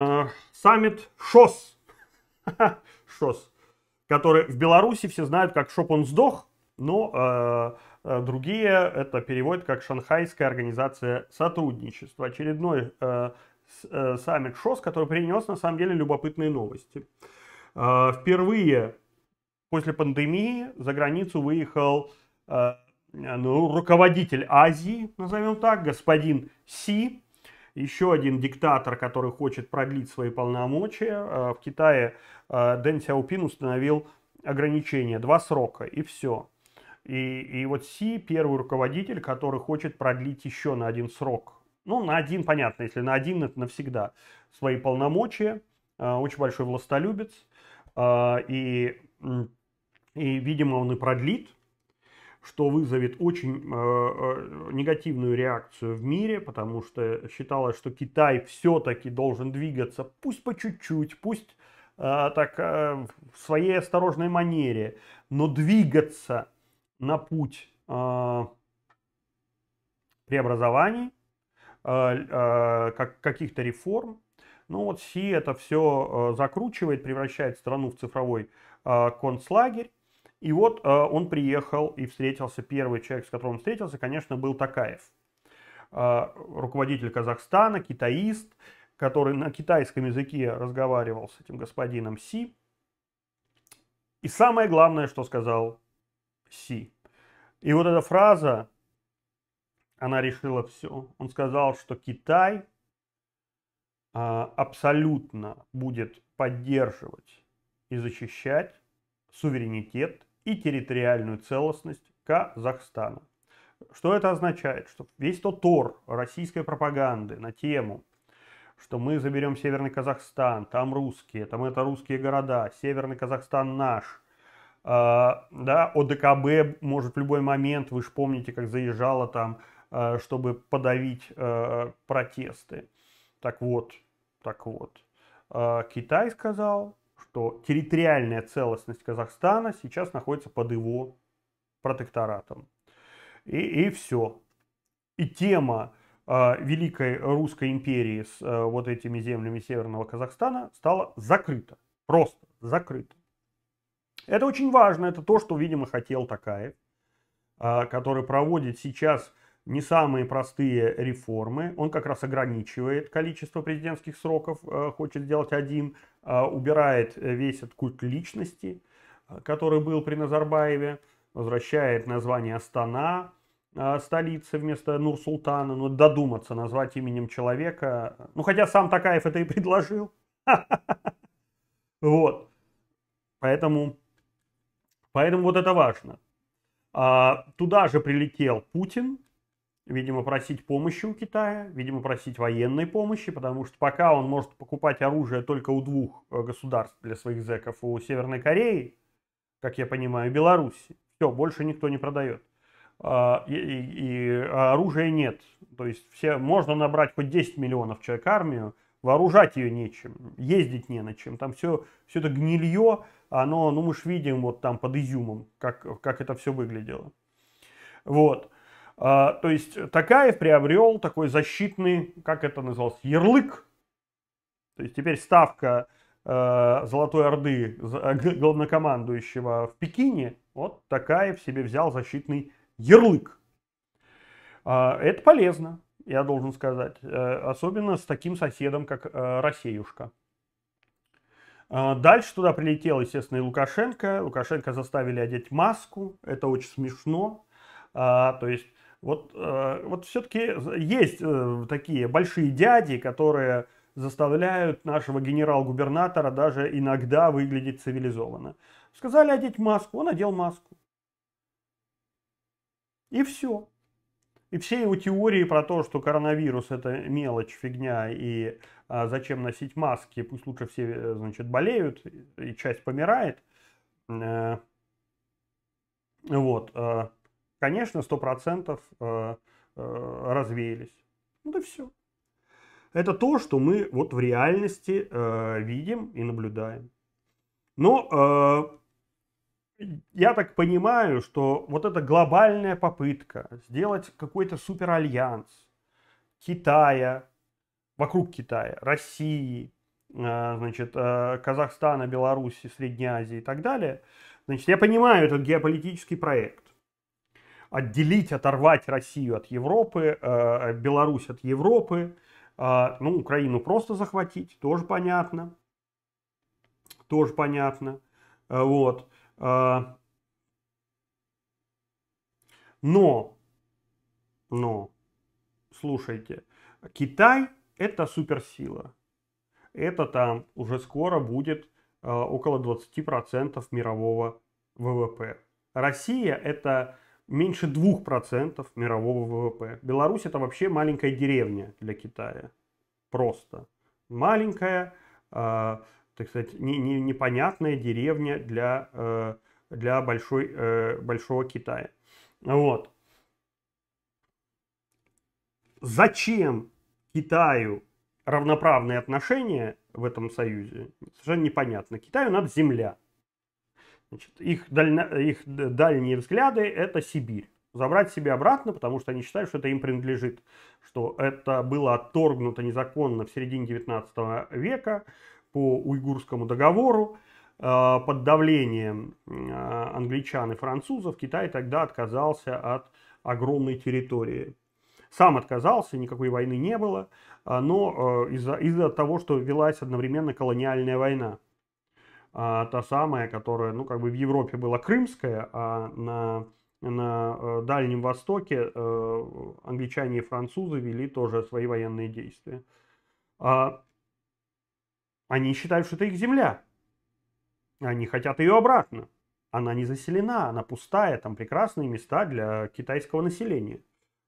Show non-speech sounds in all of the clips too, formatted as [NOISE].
Э, саммит ШОС, [LAUGHS] ШОС, который в Беларуси все знают как «Шоп он сдох», но э, э, другие это переводят как «Шанхайская организация сотрудничества». Очередной э, э, саммит ШОС, который принес на самом деле любопытные новости. Э, впервые после пандемии за границу выехал э, ну, руководитель Азии, назовем так, господин Си, еще один диктатор, который хочет продлить свои полномочия. Э, в Китае э, Дэн Сяопин установил ограничение, два срока и все. И, и вот Си первый руководитель, который хочет продлить еще на один срок. Ну, на один, понятно, если на один, это навсегда. Свои полномочия, э, очень большой властолюбец. И, и видимо, он и продлит что вызовет очень э, э, негативную реакцию в мире, потому что считалось, что Китай все-таки должен двигаться, пусть по чуть-чуть, пусть э, так в своей осторожной манере, но двигаться на путь преобразований, как, каких-то реформ. Ну вот Си это все закручивает, превращает страну в цифровой концлагерь и вот э, он приехал и встретился, первый человек, с которым он встретился, конечно, был Такаев, э, руководитель Казахстана, китаист, который на китайском языке разговаривал с этим господином Си. И самое главное, что сказал Си. И вот эта фраза, она решила все. Он сказал, что Китай э, абсолютно будет поддерживать и защищать суверенитет и территориальную целостность Казахстана. Что это означает? Что весь тот тор российской пропаганды на тему, что мы заберем Северный Казахстан, там русские, там это русские города, Северный Казахстан наш, э, да, ОДКБ может в любой момент, вы же помните, как заезжала там, э, чтобы подавить э, протесты. Так вот, так вот, Китай сказал, что территориальная целостность Казахстана сейчас находится под его протекторатом. И, и все. И тема э, Великой Русской империи с э, вот этими землями Северного Казахстана стала закрыта. Просто закрыта. Это очень важно. Это то, что, видимо, хотел Такаев, э, который проводит сейчас не самые простые реформы. Он как раз ограничивает количество президентских сроков, э, хочет сделать один, э, убирает э, весь этот культ личности, который был при Назарбаеве, возвращает название Астана, столицы вместо Нур-Султана, но ну, додуматься назвать именем человека. Ну, хотя сам Такаев это и предложил. [LAUGHS] Вот. Поэтому, поэтому вот это важно. А, туда же прилетел Путин, видимо, просить помощи у Китая, видимо, просить военной помощи, потому что пока он может покупать оружие только у двух э, государств для своих зэков, у Северной Кореи, как я понимаю, и Беларуси. Все, больше никто не продает. А, и, и, и оружия нет. То есть все, можно набрать хоть 10 миллионов человек армию, вооружать ее нечем, ездить не на чем. Там все, все это гнилье, оно, ну мы же видим вот там под изюмом, как, как это все выглядело. Вот. А, то есть э, Такаев приобрел такой защитный, как это называлось, ярлык. То есть теперь ставка э, Золотой Орды, э, главнокомандующего в Пекине, вот Такаев себе взял защитный ярлык. А, это полезно, я должен сказать, особенно с таким соседом, как Россеюшка. А, дальше туда прилетел, естественно, и Лукашенко. Лукашенко заставили одеть маску. Это очень смешно. То есть вот, э, вот все-таки есть э, такие большие дяди, которые заставляют нашего генерал-губернатора даже иногда выглядеть цивилизованно. Сказали одеть маску, он одел маску. И все. И все его теории про то, что коронавирус это мелочь, фигня, и а, зачем носить маски, пусть лучше все э, значит, болеют, и часть помирает. вот. Конечно, 100% э, э, развеялись. Ну да все. Это то, что мы вот в реальности э, видим и наблюдаем. Но э, я так понимаю, что вот эта глобальная попытка сделать какой-то суперальянс Китая, вокруг Китая, России, значит, Казахстана, Беларуси, Средней Азии и так далее. Значит, я понимаю этот геополитический проект отделить, оторвать Россию от Европы, э, Беларусь от Европы, э, ну, Украину просто захватить, тоже понятно. Тоже понятно. Э, вот. Э, но, но, слушайте, Китай это суперсила. Это там уже скоро будет э, около 20% мирового ВВП. Россия это меньше 2% мирового ВВП. Беларусь это вообще маленькая деревня для Китая. Просто. Маленькая, э, так сказать, не, не, непонятная деревня для, э, для большой, э, большого Китая. Вот. Зачем Китаю равноправные отношения в этом союзе, совершенно непонятно. Китаю надо земля. Значит, их, дально, их дальние взгляды – это Сибирь. Забрать себе обратно, потому что они считают, что это им принадлежит, что это было отторгнуто незаконно в середине 19 века по уйгурскому договору э, под давлением э, англичан и французов Китай тогда отказался от огромной территории. Сам отказался, никакой войны не было, э, но из-за из того, что велась одновременно колониальная война. А, та самая, которая, ну, как бы в Европе была крымская, а на, на э, Дальнем Востоке э, англичане и французы вели тоже свои военные действия. А они считают, что это их земля. Они хотят ее обратно. Она не заселена, она пустая, там прекрасные места для китайского населения,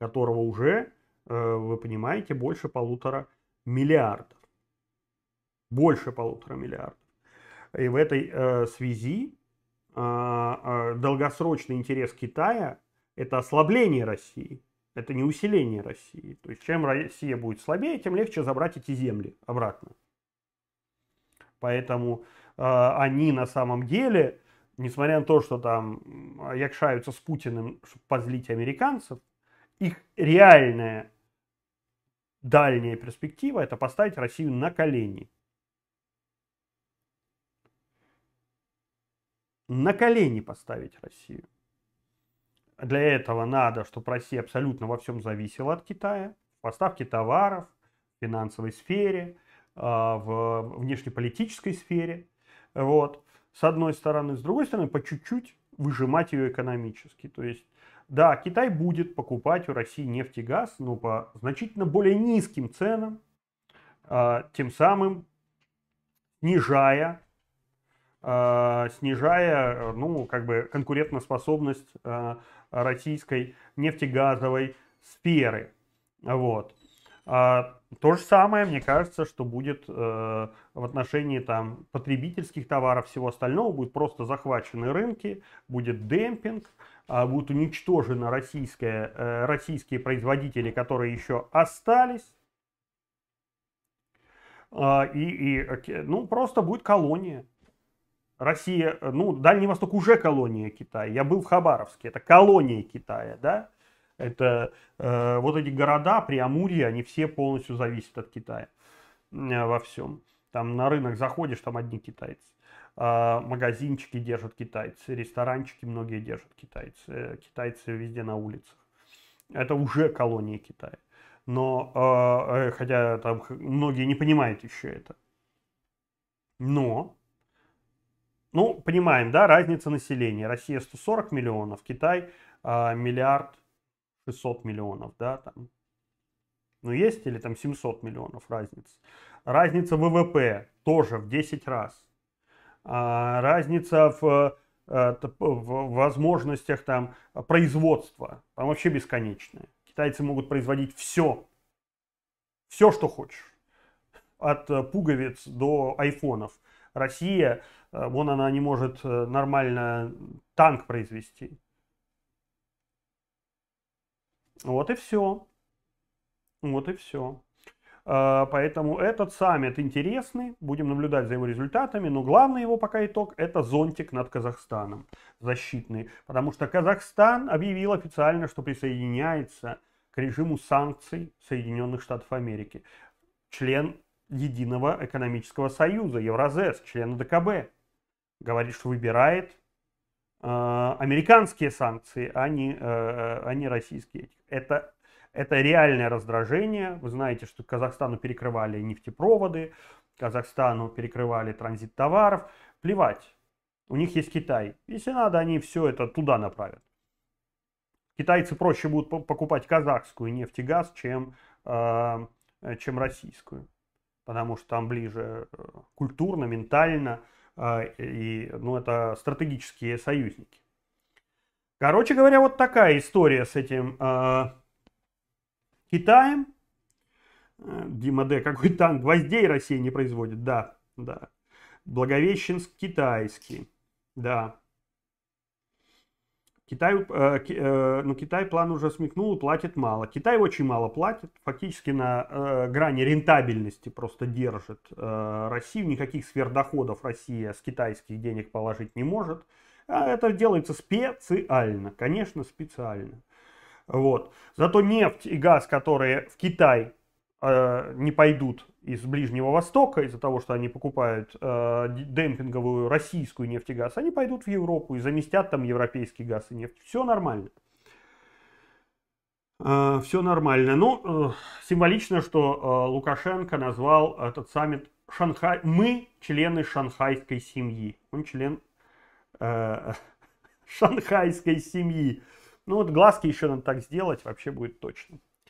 которого уже, э, вы понимаете, больше полутора миллиардов. Больше полутора миллиардов. И в этой э, связи э, долгосрочный интерес Китая – это ослабление России, это не усиление России. То есть чем Россия будет слабее, тем легче забрать эти земли обратно. Поэтому э, они на самом деле, несмотря на то, что там якшаются с Путиным, чтобы позлить американцев, их реальная дальняя перспектива – это поставить Россию на колени. на колени поставить Россию. Для этого надо, чтобы Россия абсолютно во всем зависела от Китая, в поставке товаров, в финансовой сфере, а, в внешнеполитической сфере. Вот. С одной стороны. С другой стороны, по чуть-чуть выжимать ее экономически. То есть, да, Китай будет покупать у России нефть и газ, но по значительно более низким ценам, а, тем самым снижая а, снижая, э, ну, как бы конкурентоспособность э, российской нефтегазовой сферы. Вот. А, то же самое, мне кажется, что будет э, в отношении там, потребительских товаров, всего остального, будут просто захвачены рынки, будет демпинг, а, будут уничтожены российские, российские производители, которые еще остались. и, и, ну, просто будет колония. Россия, э, ну, Дальний Восток уже колония Китая. Я был в Хабаровске, это колония Китая, да? Это э, вот эти города при Амуре, они все полностью зависят от Китая э, во всем. Там на рынок заходишь, там одни китайцы. Э, магазинчики держат китайцы, ресторанчики многие держат китайцы. Э, китайцы везде на улицах. Это уже колония Китая. Но, а, э, хотя там многие не понимают еще это. Но ну, понимаем, да, разница населения. Россия 140 миллионов, Китай э, миллиард 600 миллионов, да, там. Ну, есть или там 700 миллионов разница. Разница ВВП тоже в 10 раз. А, разница в, э, в возможностях там производства, там вообще бесконечная. Китайцы могут производить все, все, что хочешь. От э, пуговиц до айфонов – Россия, э, вон она не может э, нормально танк произвести. Вот и все. Вот и все. А, поэтому этот саммит интересный, будем наблюдать за его результатами, но главный его пока итог это зонтик над Казахстаном, защитный, потому что Казахстан объявил официально, что присоединяется к режиму санкций Соединенных Штатов Америки. Член Единого экономического союза, Евразес, члена ДКБ. Говорит, что выбирает э, американские санкции, а не, э, э, а не российские. Это, это реальное раздражение. Вы знаете, что Казахстану перекрывали нефтепроводы, Казахстану перекрывали транзит товаров. Плевать. У них есть Китай. Если надо, они все это туда направят. Китайцы проще будут покупать казахскую нефть и газ, чем, э, э чем российскую потому что там ближе э, культурно, ментально, а, и, ну, это стратегические союзники. Короче говоря, вот такая история с этим а, э, Китаем. Дима Д, какой танк? Гвоздей Россия не производит, да, да. Благовещенск китайский, да. Китай, э, э, ну, Китай план уже смекнул и платит мало. Китай очень мало платит, фактически на э, грани рентабельности просто держит э, Россию. Никаких сверхдоходов Россия с китайских денег положить не может. А это делается специально, конечно, специально. Вот. Зато нефть и газ, которые в Китай э, не пойдут из Ближнего Востока, из-за того, что они покупают э, демпинговую российскую нефть и газ, они пойдут в Европу и заместят там европейский газ и нефть. Все нормально. Э, все нормально. Ну, э, символично, что э, Лукашенко назвал этот саммит Шанхай. Мы члены шанхайской семьи. Он член э, [LAUGHS] шанхайской семьи. Ну вот глазки еще надо так сделать, вообще будет точно.